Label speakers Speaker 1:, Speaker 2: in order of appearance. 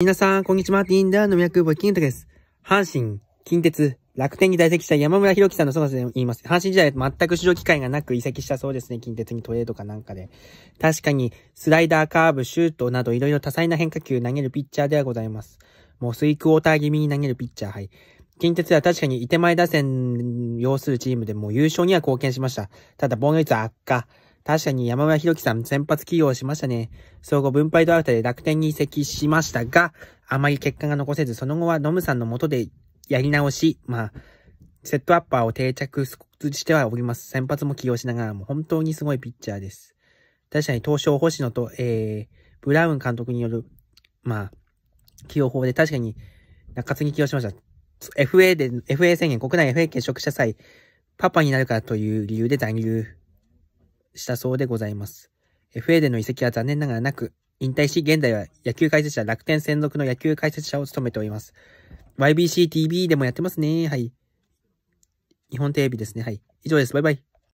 Speaker 1: 皆さん、こんにちは。ティンダーの脈母、金太です。阪神、近鉄、楽天に在籍した山村博樹さんのそばで言います。阪神時代全く出場機会がなく移籍したそうですね。近鉄にトレードかなんかで。確かに、スライダー、カーブ、シュートなどいろいろ多彩な変化球投げるピッチャーではございます。もうスイクウォーター気味に投げるピッチャー、はい。近鉄は確かにいて前打線要するチームでも優勝には貢献しました。ただ防御率は悪化。確かに山村博樹さん先発起用しましたね。総合分配と新たで楽天に移籍しましたが、あまり結果が残せず、その後はノムさんのとでやり直し、まあ、セットアッパーを定着してはおります。先発も起用しながらも本当にすごいピッチャーです。確かに東証星野と、えー、ブラウン監督による、まあ、起用法で確かに中継ぎ起用しました。FA で、FA 宣言、国内 FA 権職した際、パパになるからという理由で残留したそうでございます。FA での移籍は残念ながらなく、引退し、現在は野球解説者、楽天専属の野球解説者を務めております。YBCTV でもやってますね。はい。日本テレビですね。はい。以上です。バイバイ。